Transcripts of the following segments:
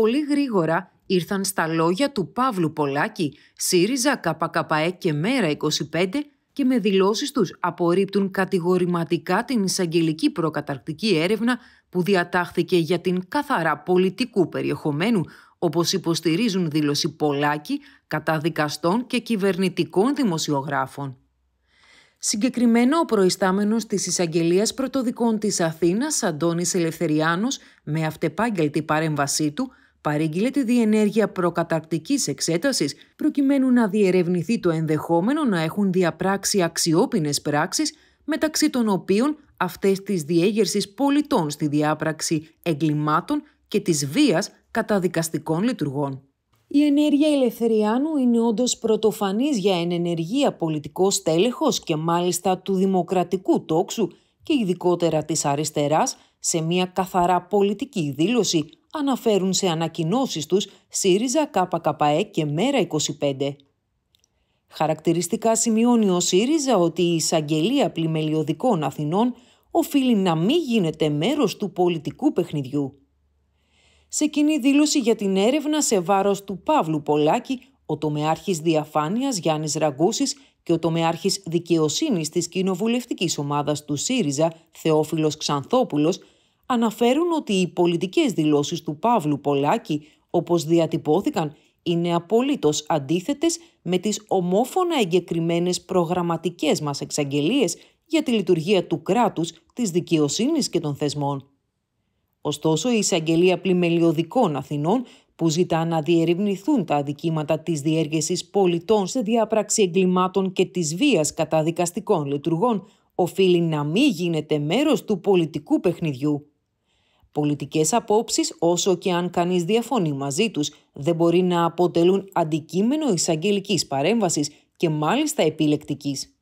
πολύ γρήγορα ήρθαν στα λόγια του Παύλου Πολάκη, ΣΥΡΙΖΑ, ΚΚΕ και Μέρα 25 και με δηλώσεις τους απορρίπτουν κατηγορηματικά την εισαγγελική προκαταρκτική έρευνα που διατάχθηκε για την καθαρά πολιτικού περιεχομένου, όπως υποστηρίζουν δήλωση Πολάκη κατά δικαστών και κυβερνητικών δημοσιογράφων. Συγκεκριμένα, ο προϊστάμενος της εισαγγελίας Πρωτοδικών της Αθήνας, Αντώνης Ελευθεριάνος, με αυτεπάγγελτη παρέμβασή του, παρήγγειλε τη διενέργεια προκαταρκτικής εξέτασης προκειμένου να διερευνηθεί το ενδεχόμενο να έχουν διαπράξει αξιόπινες πράξεις μεταξύ των οποίων αυτές της διέγερσης πολιτών στη διάπραξη εγκλημάτων και της βίας κατά δικαστικών λειτουργών. Η ενέργεια Ελευθεριάνου είναι όντως πρωτοφανής για ενέργεια πολιτικό τέλεχο και μάλιστα του δημοκρατικού τόξου και ειδικότερα της αριστεράς σε μια καθαρά πολιτική δήλωση αναφέρουν σε ανακοινώσεις τους ΣΥΡΙΖΑ, ΚΚΕ και ΜΕΡΑ25. Χαρακτηριστικά σημειώνει ο ΣΥΡΙΖΑ ότι η εισαγγελία πλημελιωδικών Αθηνών οφείλει να μην γίνεται μέρος του πολιτικού παιχνιδιού. Σε κοινή δήλωση για την έρευνα σε βάρος του Παύλου Πολάκη, ο τομεάρχης διαφάνειας Γιάννης Ραγκούσης και ο τομεάρχης δικαιοσύνης της κοινοβουλευτικής ομάδας του ΣΥΡΙΖΑ, Θεόφιλος Ξανθόπουλος, αναφέρουν ότι οι πολιτικές δηλώσεις του Παύλου Πολάκη, όπως διατυπώθηκαν, είναι απολύτως αντίθετες με τις ομόφωνα εγκεκριμένες προγραμματικές μας εξαγγελίες για τη λειτουργία του κράτους, της δικαιοσύνης και των θεσμών. Ωστόσο, η εισαγγελία πλημελιωδικών Αθηνών που ζητά να διερευνηθούν τα αδικήματα της διέργεσης πολιτών σε διάπραξη εγκλημάτων και της βίας κατά δικαστικών λειτουργών, οφείλει να μην γίνεται μέρος του πολιτικού παιχνιδιού. Πολιτικές απόψεις, όσο και αν κανείς διαφωνεί μαζί τους, δεν μπορεί να αποτελούν αντικείμενο εισαγγελικής παρέμβασης και μάλιστα επιλεκτικής.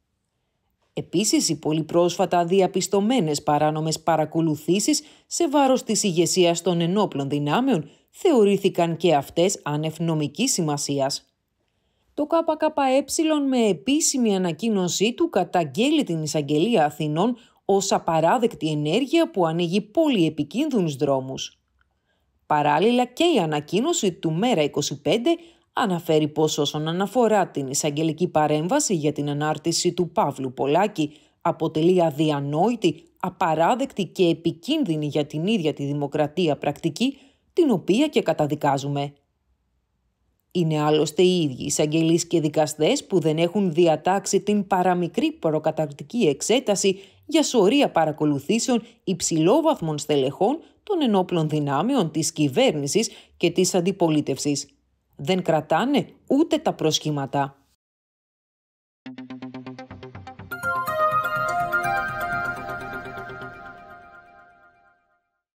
Επίσης, οι πολύ πρόσφατα διαπιστωμένες παράνομες παρακολουθήσεις σε βάρος της ηγεσίας των ενόπλων δυνάμεων θεωρήθηκαν και αυτές ανευνομικής σημασίας. Το ΚΚΕ με επίσημη ανακοίνωσή του καταγγέλει την εισαγγελία Αθηνών ως απαράδεκτη ενέργεια που ανοίγει πολύ επικίνδυνους δρόμους. Παράλληλα και η ανακοίνωση του Μέρα 25 αναφέρει πως όσον αναφορά την εισαγγελική παρέμβαση για την ανάρτηση του Παύλου Πολάκη αποτελεί αδιανόητη, απαράδεκτη και επικίνδυνη για την ίδια τη δημοκρατία πρακτική την οποία και καταδικάζουμε. Είναι άλλωστε οι ίδιοι εισαγγελείς και δικαστές που δεν έχουν διατάξει την παραμικρή προκαταρκτική εξέταση για σωρία παρακολουθήσεων υψηλόβαθμων στελεχών των ενόπλων δυνάμεων της κυβέρνησης και της αντιπολίτευσης. Δεν κρατάνε ούτε τα προσχήματα.